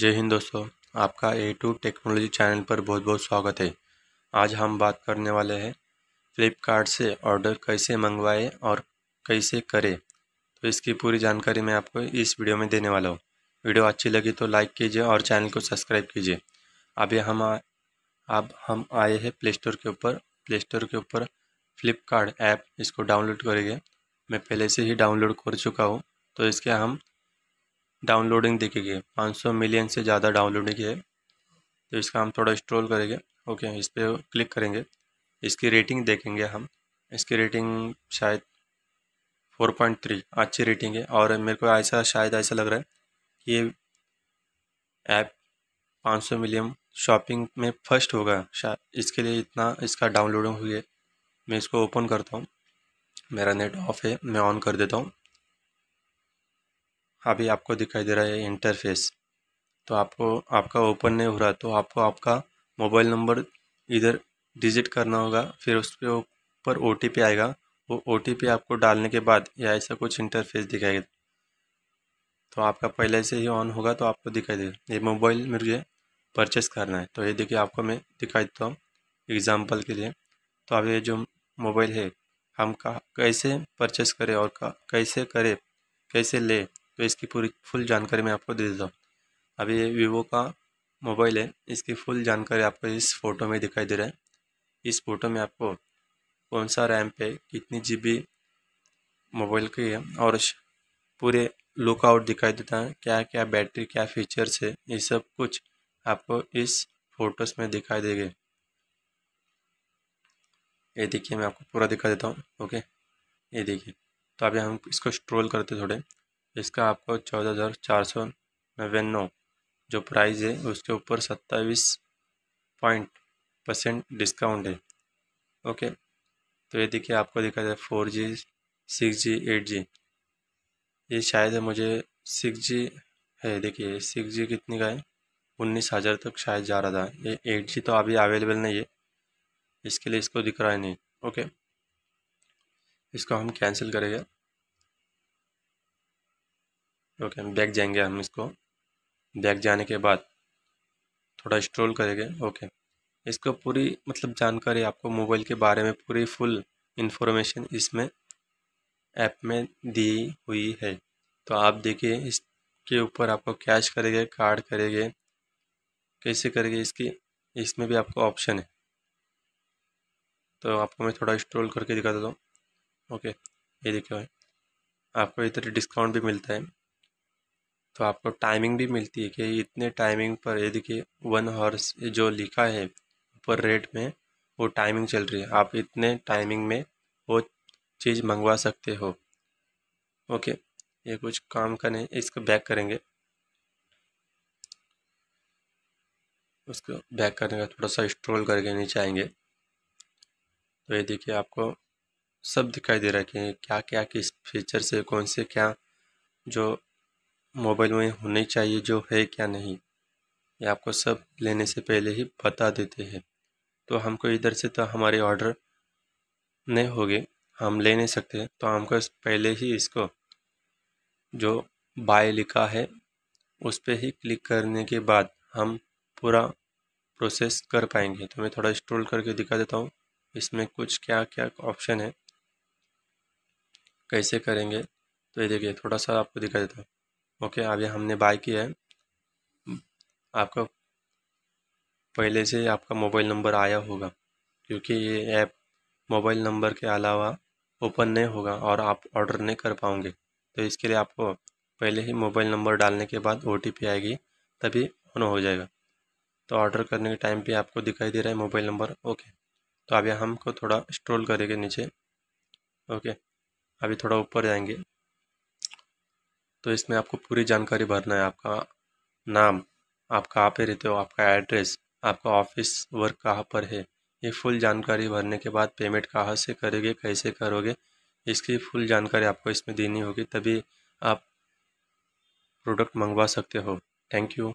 जय हिंद दोस्तों आपका ए टू टेक्नोलॉजी चैनल पर बहुत बहुत स्वागत है आज हम बात करने वाले हैं फ्लिपकार्ट से ऑर्डर कैसे मंगवाएं और कैसे करें तो इसकी पूरी जानकारी मैं आपको इस वीडियो में देने वाला हूँ वीडियो अच्छी लगी तो लाइक कीजिए और चैनल को सब्सक्राइब कीजिए अभी हम अब हम आए हैं प्ले स्टोर के ऊपर प्ले स्टोर के ऊपर फ्लिपकार्ट ऐप इसको डाउनलोड करेंगे मैं पहले से ही डाउनलोड कर चुका हूँ तो इसके हम डाउनलोडिंग दिखेगी 500 मिलियन से ज़्यादा डाउनलोडिंग है तो इसका हम थोड़ा स्ट्रोल करेंगे ओके इस पर क्लिक करेंगे इसकी रेटिंग देखेंगे हम इसकी रेटिंग शायद 4.3 अच्छी रेटिंग है और मेरे को ऐसा शायद ऐसा लग रहा है कि ये ऐप 500 मिलियन शॉपिंग में फर्स्ट होगा शायद इसके लिए इतना इसका डाउनलोडिंग हुई है मैं इसको ओपन करता हूँ मेरा नेट ऑफ है मैं ऑन कर देता हूँ अभी आपको दिखाई दे रहा है इंटरफेस तो आपको आपका ओपन नहीं हो रहा तो आपको आपका मोबाइल नंबर इधर डिजिट करना होगा फिर उसके ऊपर ओ आएगा वो ओ आपको डालने के बाद या ऐसा कुछ इंटरफेस दिखाएगा तो आपका पहले से ही ऑन होगा तो आपको दिखाई देगा ये मोबाइल मुझे परचेस करना है तो ये देखिए आपको मैं दिखाई देता हूँ एग्ज़ाम्पल के लिए तो अब ये जो मोबाइल है हम कैसे परचेस करें और कैसे करें कैसे ले तो इसकी पूरी फुल जानकारी मैं आपको दे देता हूँ अभी ये वीवो का मोबाइल है इसकी फुल जानकारी आपको इस फ़ोटो में दिखाई दे रहा है इस फ़ोटो में आपको कौन सा रैम पे कितनी जी मोबाइल की है और पूरे लुकआउट दिखाई देता है क्या क्या बैटरी क्या फीचर्स है ये सब कुछ आपको इस फोटोस में दिखाई देंगे ये देखिए मैं आपको पूरा दिखा देता हूँ ओके ये देखिए तो अभी हम इसको स्ट्रोल करते थोड़े इसका आपको चौदह हज़ार चार सौ नवानवे जो प्राइस है उसके ऊपर सत्ताईस पॉइंट परसेंट डिस्काउंट है ओके तो ये देखिए आपको दिखा जाए four G six G eight G ये शायद है मुझे सिक्स जी है देखिए सिक्स जी कितने का है उन्नीस हज़ार तक शायद जा रहा था ये एट जी तो अभी अवेलेबल नहीं है इसके लिए इसको दिख रहा है नहीं ओके इसको हम कैंसिल करेंगे ओके हम बैक जाएंगे हम इसको बैक जाने के बाद थोड़ा स्ट्रोल करेंगे ओके इसको पूरी मतलब जानकारी आपको मोबाइल के बारे में पूरी फुल इन्फॉर्मेशन इसमें ऐप में दी हुई है तो आप देखिए इसके ऊपर आपको कैश करेंगे कार्ड करेंगे कैसे करेंगे इसकी इसमें भी आपको ऑप्शन है तो आपको मैं थोड़ा स्ट्रोल करके दिखा देता हूँ ओके ये देखिए आपको इधर डिस्काउंट भी मिलता है तो आपको टाइमिंग भी मिलती है कि इतने टाइमिंग पर ये देखिए वन हॉर्स जो लिखा है ऊपर रेट में वो टाइमिंग चल रही है आप इतने टाइमिंग में वो चीज़ मंगवा सकते हो ओके ये कुछ काम का नहीं इसको बैक करेंगे उसको बैक करने का थोड़ा सा स्ट्रोल करके नीचे आएंगे तो ये देखिए आपको सब दिखाई दे रहा है कि क्या क्या किस फीचर से कौन से क्या जो मोबाइल में होने चाहिए जो है क्या नहीं ये आपको सब लेने से पहले ही बता देते हैं तो हमको इधर से तो हमारे ऑर्डर नहीं हो गए हम ले नहीं सकते तो हमको पहले ही इसको जो बाय लिखा है उस पर ही क्लिक करने के बाद हम पूरा प्रोसेस कर पाएंगे तो मैं थोड़ा स्ट्रोल करके दिखा देता हूँ इसमें कुछ क्या क्या ऑप्शन है कैसे करेंगे तो ये देखिए थोड़ा सा आपको दिखा देता हूँ ओके अभी हमने बाय किया है आपका पहले से आपका मोबाइल नंबर आया होगा क्योंकि ये ऐप मोबाइल नंबर के अलावा ओपन नहीं होगा और आप ऑर्डर नहीं कर पाओगे तो इसके लिए आपको पहले ही मोबाइल नंबर डालने के बाद ओ आएगी तभी ऑन हो जाएगा तो ऑर्डर करने के टाइम पे आपको दिखाई दे रहा है मोबाइल नंबर ओके तो अभी हमको थोड़ा स्ट्रोल करेंगे नीचे ओके अभी थोड़ा ऊपर जाएंगे तो इसमें आपको पूरी जानकारी भरना है आपका नाम आप कहाँ पे रहते हो आपका एड्रेस आपका ऑफिस वर्क कहाँ पर है ये फुल जानकारी भरने के बाद पेमेंट कहाँ से करोगे कैसे करोगे इसकी फुल जानकारी आपको इसमें देनी होगी तभी आप प्रोडक्ट मंगवा सकते हो थैंक यू